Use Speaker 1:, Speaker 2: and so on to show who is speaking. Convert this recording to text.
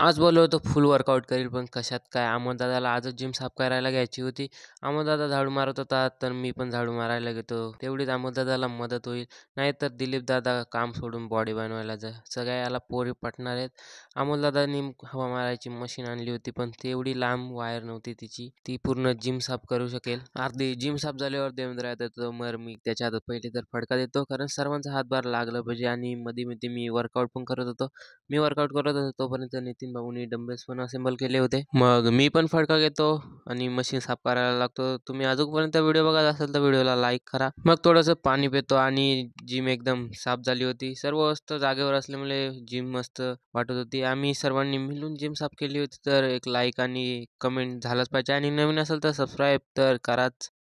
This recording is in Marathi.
Speaker 1: आज बोललो होतो फुल वर्कआउट करील पण कशात काय दादाला आजच जिम साफ करायला घ्यायची होती दादा झाडू मारत होता तर मी पण झाडू मारायला घेतो तेवढीच दादाला मदत होईल नाहीतर दिलीप दादा काम सोडून बॉडी बनवायला जा सगळ्या याला पोरी पटणार आहेत दादानी हवा मारायची मशीन आणली होती पण तेवढी लांब वायर नव्हती तिची ती पूर्ण जिम साफ करू शकेल अर्धी जिम साफ झाल्यावर देवेंद्र येतो मर मी त्याच्या हातात पहिले तर फडका देतो कारण सर्वांचा हातभार लागला पाहिजे आणि मध्ये मध्ये मी वर्कआउट पण करत होतो मी वर्कआउट करत होतो तोपर्यंत नितीन भाऊनी डंबेल्स पण असेंबल केले होते मग मी पण फडका घेतो आणि मशीन साफ करायला लागतो तुम्ही अजूनपर्यंत व्हिडिओ बघत असाल तर व्हिडिओला लाईक करा मग थोडंसं पाणी पितो आणि जिम एकदम साफ झाली होती सर्व वस्तू जागेवर असल्यामुळे जिम मस्त वाटत होती आम्ही सर्वांनी मिळून जिम साफ केली होती तर एक लाईक आणि कमेंट झालाच पाहिजे आणि नवीन असेल तर सबस्क्राईब
Speaker 2: तर कराच